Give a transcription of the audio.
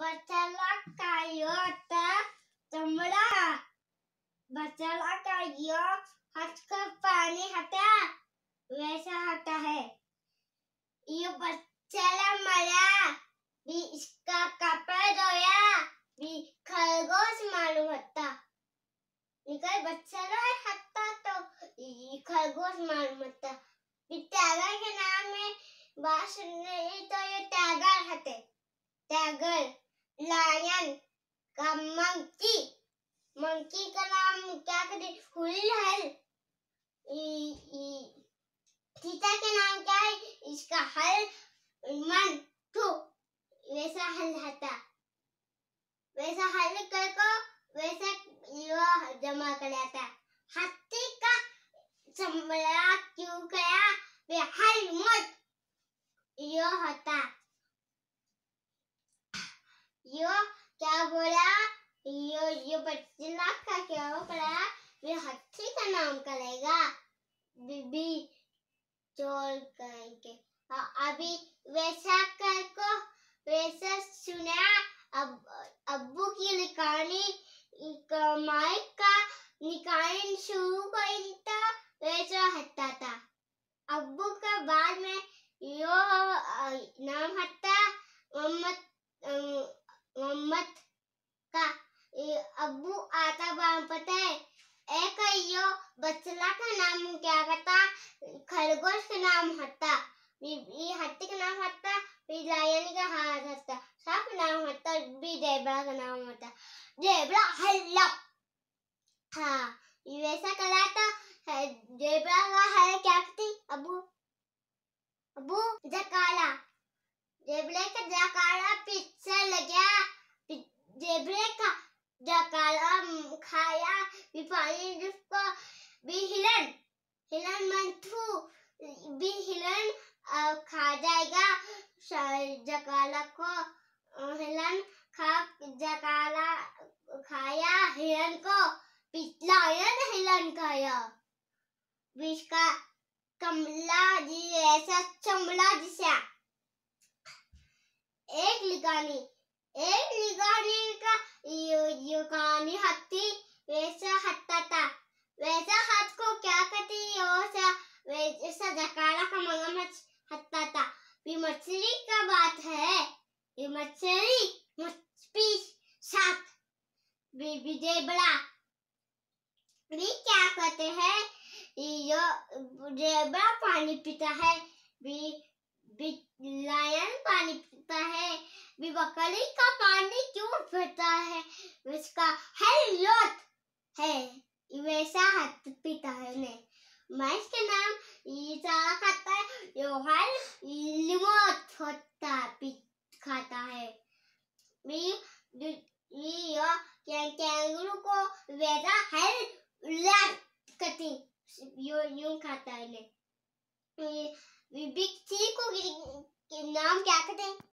बचला कायोट चमड़ा बचला हट कर पानी हटा वैसा हटा है ये बचला मरा भी इसका कपड़ा धोया भी खरगोश मालूम होता निकल बचला हटता तो खरगोश मालूम होता टागर के नाम में बात सुनने तो ये टागर हटे टागर लायन का मंकी मंकी का नाम क्या करे हुलहल चीता के नाम क्या है इसका हल मन टू वैसा हल हता वैसा हल कर को वैसा युवा जमा कर जाता हाथी का संभला क्यों गया वे हल मत यो लाख का क्या हो पड़ा वे हथी का नाम करेगा बीबी चोर करेंगे अभी वैसा कर को वैसा सुना अब अब्बू की निकाली माइक का निकालन शुरू कर तो वैसा हटता था अब्बू का बाद में यो नाम हटता मोहम्मद मोहम्मद अबू आता बाम पता है ए कहियो बचला का नाम क्या करता खरगोश का नाम हत्ता ये हत्ती का नाम हत्ता फिर लायन का हाथ हत्ता सब नाम हत्ता भी जेबला का नाम हत्ता जेबला हल्ला हाँ ये वैसा कराता है जेबला का हल क्या करती अबू अबू जकाला जेबले का जकाला पीछे लग गया जेबरे का डकाला खाया विपानी जिसको बिहिलन हिलन मंथू बिहिलन खा जाएगा जकाला को हिलन खा जकाला खाया हिरण को पिछलायन हिलन खाया विष का कमला जी ऐसा चमला जिसा एक लिगानी एक लिगानी का युगानी हत्ती वैसा हत्ता था वैसा हाथ को क्या कहती वैसा वैसा जकारा का मंगा मच हत्ता था विमर्शरी का बात है विमर्शरी मचपीस साथ विजय बड़ा भी क्या कहते हैं यो जेबरा पानी पीता है बी, बी लायन पानी पीता है बकरी का पानी क्यों पीता है उसका हर लोट है वैसा हाथ पीता है ने मैं के नाम ईसा खाता है जो हर लिमोट होता खाता है यो क्या कैंगरू को वैसा हर लाभ करती यो यूं खाता है ने बिग सी को नाम क्या कहते हैं